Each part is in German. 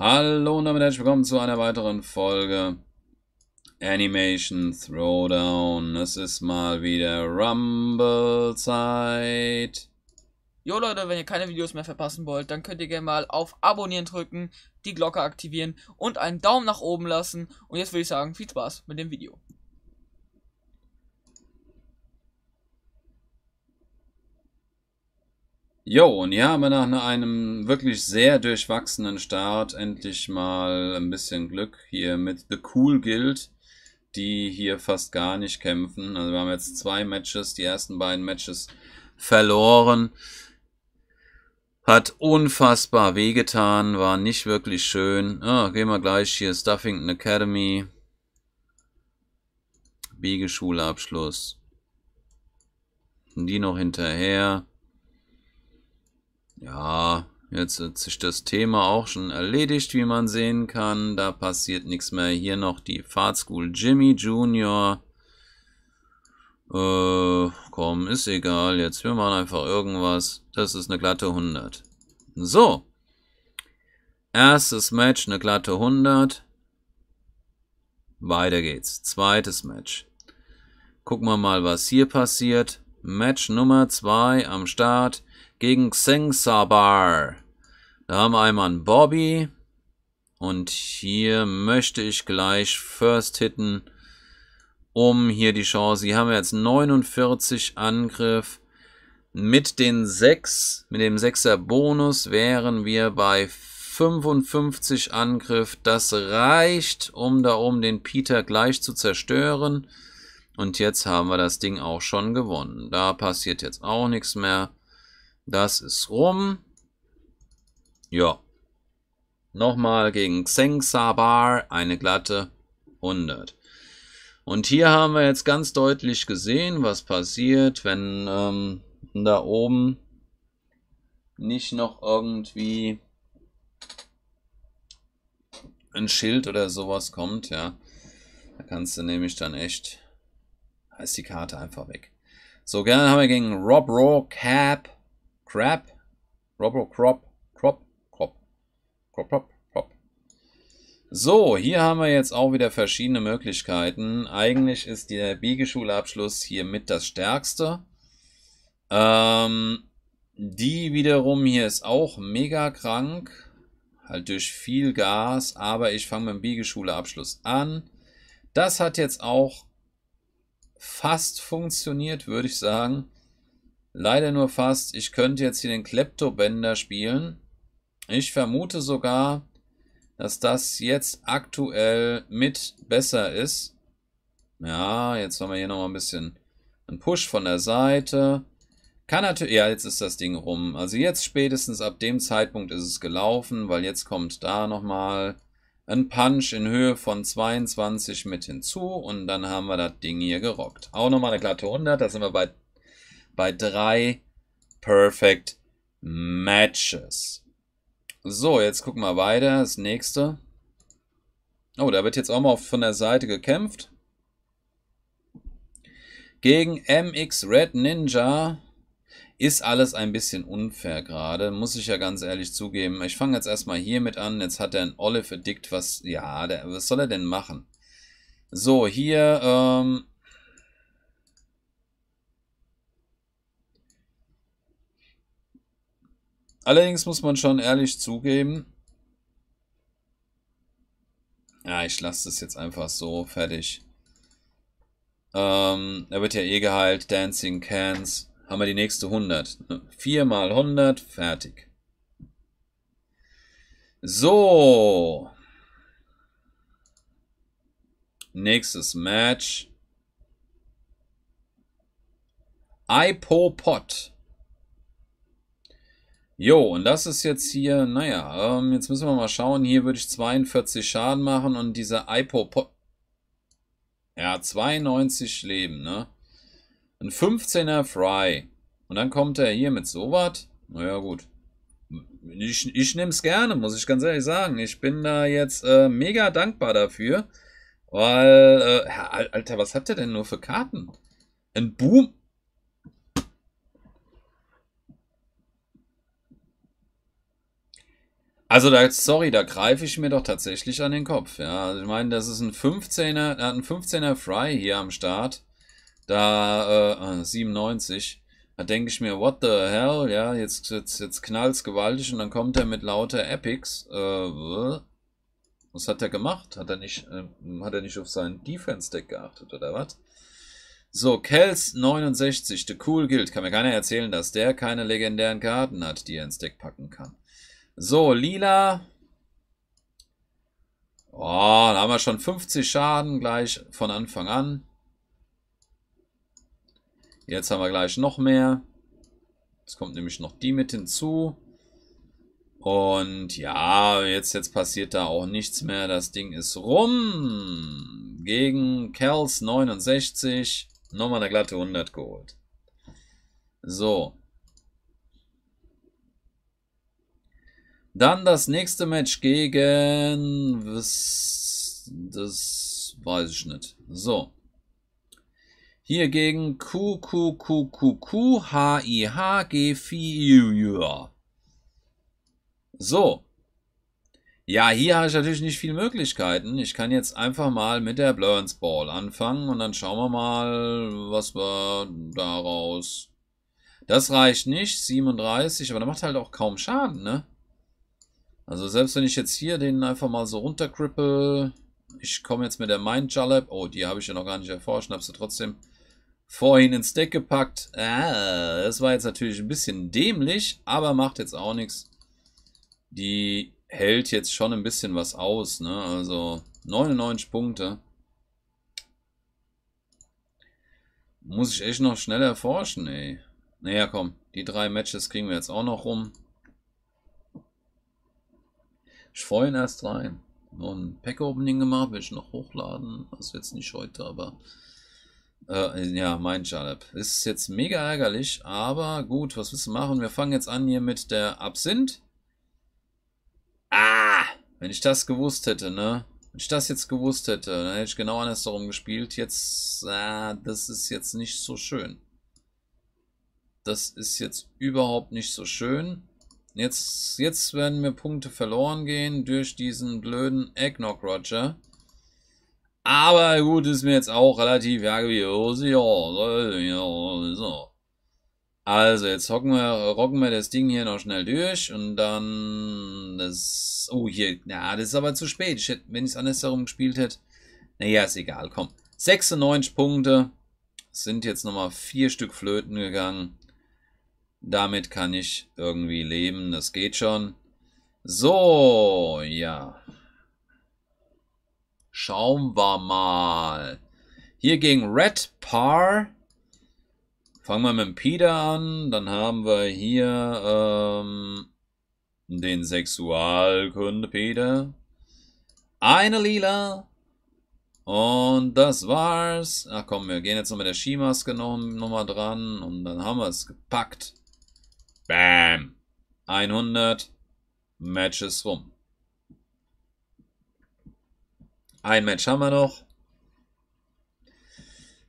Hallo und damit herzlich willkommen zu einer weiteren Folge Animation Throwdown. Es ist mal wieder Rumble-Zeit. Jo Leute, wenn ihr keine Videos mehr verpassen wollt, dann könnt ihr gerne mal auf Abonnieren drücken, die Glocke aktivieren und einen Daumen nach oben lassen. Und jetzt würde ich sagen, viel Spaß mit dem Video. Jo, und hier haben wir nach ne, einem wirklich sehr durchwachsenen Start endlich mal ein bisschen Glück hier mit The Cool Guild, die hier fast gar nicht kämpfen. Also wir haben jetzt zwei Matches, die ersten beiden Matches verloren. Hat unfassbar wehgetan, war nicht wirklich schön. Ah, gehen wir gleich hier, Stuffington Academy. Biegeschulabschluss. Die noch hinterher. Ja, jetzt hat sich das Thema auch schon erledigt, wie man sehen kann. Da passiert nichts mehr. Hier noch die Fahrtschool Jimmy Junior. Äh, komm, ist egal. Jetzt, wir machen einfach irgendwas. Das ist eine glatte 100. So. Erstes Match, eine glatte 100. Weiter geht's. Zweites Match. Gucken wir mal, was hier passiert. Match Nummer 2 am Start gegen Xeng Sabar. Da haben wir einmal einen Bobby. Und hier möchte ich gleich First hitten, um hier die Chance. Hier haben wir jetzt 49 Angriff. Mit den 6, mit dem 6er Bonus wären wir bei 55 Angriff. Das reicht, um da oben den Peter gleich zu zerstören. Und jetzt haben wir das Ding auch schon gewonnen. Da passiert jetzt auch nichts mehr. Das ist rum. Ja. Nochmal gegen Xeng Sabar eine glatte 100. Und hier haben wir jetzt ganz deutlich gesehen, was passiert, wenn ähm, da oben nicht noch irgendwie ein Schild oder sowas kommt, ja. Da kannst du nämlich dann echt, heißt die Karte einfach weg. So, gerne haben wir gegen Rob Raw Cap Crap, Robo Crop, Crop, Crop, Crop, Crop. Crop. So, hier haben wir jetzt auch wieder verschiedene Möglichkeiten. Eigentlich ist der Biegeschulabschluss hier mit das stärkste. Ähm, die wiederum hier ist auch mega krank. Halt durch viel Gas, aber ich fange mit dem Biegeschuleabschluss an. Das hat jetzt auch fast funktioniert, würde ich sagen. Leider nur fast. Ich könnte jetzt hier den Kleptobänder spielen. Ich vermute sogar, dass das jetzt aktuell mit besser ist. Ja, jetzt haben wir hier nochmal ein bisschen einen Push von der Seite. Kann natürlich, ja, jetzt ist das Ding rum. Also jetzt spätestens ab dem Zeitpunkt ist es gelaufen, weil jetzt kommt da nochmal ein Punch in Höhe von 22 mit hinzu und dann haben wir das Ding hier gerockt. Auch nochmal eine glatte 100, da sind wir bei bei drei Perfect Matches. So, jetzt gucken wir weiter. Das nächste. Oh, da wird jetzt auch mal von der Seite gekämpft. Gegen MX Red Ninja ist alles ein bisschen unfair gerade, muss ich ja ganz ehrlich zugeben. Ich fange jetzt erstmal hiermit an. Jetzt hat er ein Olive Addict, was, ja, der, was soll er denn machen? So, hier, ähm, Allerdings muss man schon ehrlich zugeben. Ja, ich lasse das jetzt einfach so fertig. Ähm, er wird ja eh geheilt. Dancing Cans. Haben wir die nächste 100. 4 mal 100. Fertig. So. Nächstes Match. Ipopot. Jo, und das ist jetzt hier, naja, ähm, jetzt müssen wir mal schauen. Hier würde ich 42 Schaden machen und diese Ipo... Ja, 92 Leben, ne? Ein 15er Fry. Und dann kommt er hier mit sowas. Naja, gut. Ich, ich nehme es gerne, muss ich ganz ehrlich sagen. Ich bin da jetzt äh, mega dankbar dafür. Weil, äh, Alter, was hat der denn nur für Karten? Ein Boom. Also da, sorry, da greife ich mir doch tatsächlich an den Kopf. Ja, also ich meine, das ist ein 15er, er hat einen 15er Fry hier am Start. Da äh, 97. Da denke ich mir, what the hell? Ja, jetzt jetzt jetzt knallt's gewaltig und dann kommt er mit lauter Epics. Äh, was hat er gemacht? Hat er nicht äh, hat er nicht auf seinen Defense Deck geachtet oder was? So, Kels 69, The Cool Guild. Kann mir keiner erzählen, dass der keine legendären Karten hat, die er ins Deck packen kann. So, lila. Oh, da haben wir schon 50 Schaden gleich von Anfang an. Jetzt haben wir gleich noch mehr. Es kommt nämlich noch die mit hinzu. Und ja, jetzt, jetzt passiert da auch nichts mehr. Das Ding ist rum. Gegen Kels 69. Nochmal eine glatte 100 geholt. So. Dann das nächste Match gegen... Was, das weiß ich nicht. So. Hier gegen QQQQQ HIHG4. So. Ja, hier habe ich natürlich nicht viele Möglichkeiten. Ich kann jetzt einfach mal mit der Blurns Ball anfangen und dann schauen wir mal, was wir daraus... Das reicht nicht, 37, aber da macht halt auch kaum Schaden, ne? Also selbst wenn ich jetzt hier den einfach mal so runtercripple, ich komme jetzt mit der Mind Jalap. oh, die habe ich ja noch gar nicht erforscht, habe sie trotzdem vorhin ins Deck gepackt. Ah, das war jetzt natürlich ein bisschen dämlich, aber macht jetzt auch nichts. Die hält jetzt schon ein bisschen was aus, ne? Also 99 Punkte. Muss ich echt noch schnell erforschen, ey. Naja, komm. Die drei Matches kriegen wir jetzt auch noch rum. Ich Scheuen erst rein. Nur ein Pack-Opening gemacht, will ich noch hochladen. Also jetzt nicht heute, aber äh, ja, mein Jalap. Ist jetzt mega ärgerlich, aber gut, was willst du machen? Wir fangen jetzt an hier mit der Absinth. Ah! Wenn ich das gewusst hätte, ne? Wenn ich das jetzt gewusst hätte, dann hätte ich genau andersherum gespielt. Jetzt, ah, das ist jetzt nicht so schön. Das ist jetzt überhaupt nicht so schön. Jetzt, jetzt werden mir Punkte verloren gehen durch diesen blöden Eggnog Roger. Aber gut, ist mir jetzt auch relativ so. Also, jetzt hocken wir, rocken wir das Ding hier noch schnell durch und dann das. Oh, hier. ja, das ist aber zu spät. Ich hätte, wenn ich es andersherum gespielt hätte. Naja, ist egal. Komm. 96 Punkte. Sind jetzt nochmal vier Stück Flöten gegangen. Damit kann ich irgendwie leben, das geht schon. So, ja. Schauen wir mal. Hier gegen Red Par. Fangen wir mit dem Peter an. Dann haben wir hier ähm, den Sexualkunde Peter. Eine lila. Und das war's. Ach komm, wir gehen jetzt noch mit der Skimaske nochmal noch dran. Und dann haben wir es gepackt. Bam. 100 Matches rum. Ein Match haben wir noch.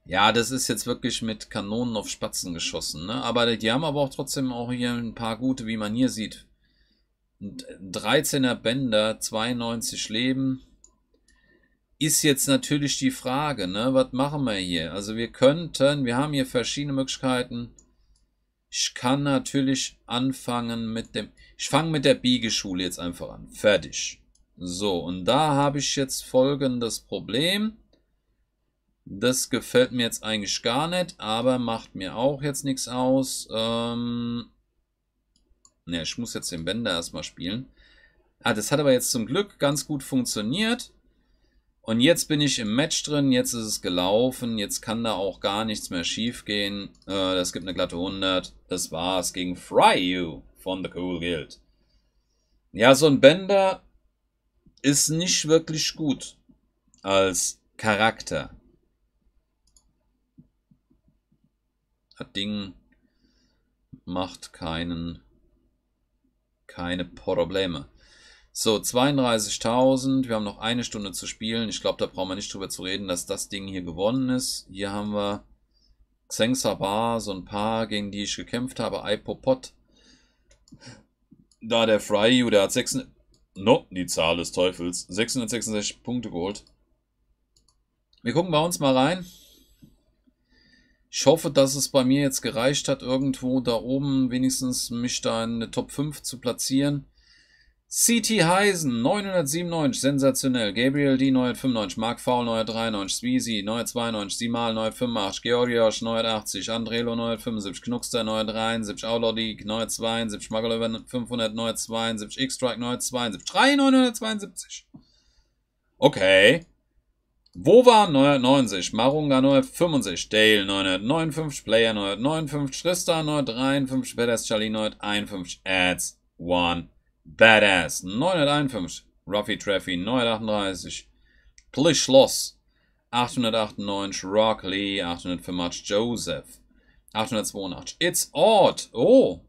Ja, das ist jetzt wirklich mit Kanonen auf Spatzen geschossen. Ne? Aber die haben aber auch trotzdem auch hier ein paar gute, wie man hier sieht. 13er Bänder, 92 Leben. Ist jetzt natürlich die Frage, ne? was machen wir hier? Also wir könnten, wir haben hier verschiedene Möglichkeiten. Ich kann natürlich anfangen mit dem... Ich fange mit der Biegeschule jetzt einfach an. Fertig. So, und da habe ich jetzt folgendes Problem. Das gefällt mir jetzt eigentlich gar nicht, aber macht mir auch jetzt nichts aus. Ähm ne, ich muss jetzt den Bänder erstmal spielen. Ah, das hat aber jetzt zum Glück ganz gut funktioniert. Und jetzt bin ich im Match drin, jetzt ist es gelaufen, jetzt kann da auch gar nichts mehr schief gehen. Äh, das gibt eine glatte 100. Das war's gegen Fryu von The Cool Guild. Ja, so ein Bender ist nicht wirklich gut als Charakter. Das Ding macht keinen keine Probleme. So, 32.000. Wir haben noch eine Stunde zu spielen. Ich glaube, da brauchen wir nicht drüber zu reden, dass das Ding hier gewonnen ist. Hier haben wir Xeng Sabar, so ein paar, gegen die ich gekämpft habe. Ipopot. Da der Fryu, der hat 6... No, die Zahl des Teufels. 666 Punkte geholt. Wir gucken bei uns mal rein. Ich hoffe, dass es bei mir jetzt gereicht hat, irgendwo da oben wenigstens mich da in eine Top 5 zu platzieren. CT Heisen 997, sensationell. Gabriel D 995, Mark Faul 993, Sweezy 992, Simal 985, Georgios 980, Andrelo 975, Knuckster 973, Outlaw League 972, Smuggler 500 972, X-Strike 972, 3 972. Okay. Wova 990, Marunga 965, Dale 959, Player 959, Tristan 953, Pedas Charlie 951, Ads 1. Badass 951, Ruffy Treffy 938, Plish Schloss 898, Rock Lee 885, Joseph 882, It's Odd, oh,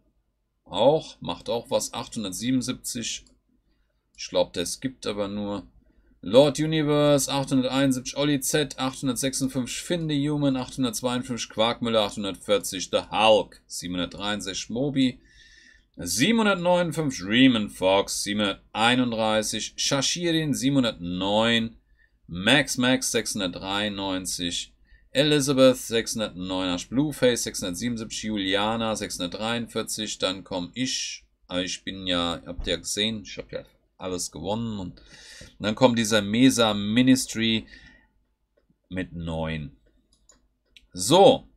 auch, macht auch was, 877, ich glaube, das gibt aber nur Lord Universe 871, Oli Z 856, Finde Human 852, Quarkmüller 840, The Hulk 763, Moby 759 Dreamin' Fox, 731 Shashirin 709, Max Max 693, Elizabeth 609, Blueface 677, Juliana 643, dann komme ich, ich bin ja, habt ihr gesehen, ich habe ja alles gewonnen und dann kommt dieser Mesa Ministry mit 9. So,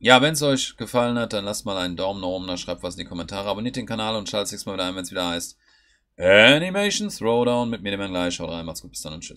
ja, wenn es euch gefallen hat, dann lasst mal einen Daumen nach oben da, schreibt was in die Kommentare, abonniert den Kanal und schaltet nächstes Mal wieder ein, wenn es wieder heißt Animation Throwdown mit mir dem gleich. Haut rein, macht's gut, bis dann und tschüss.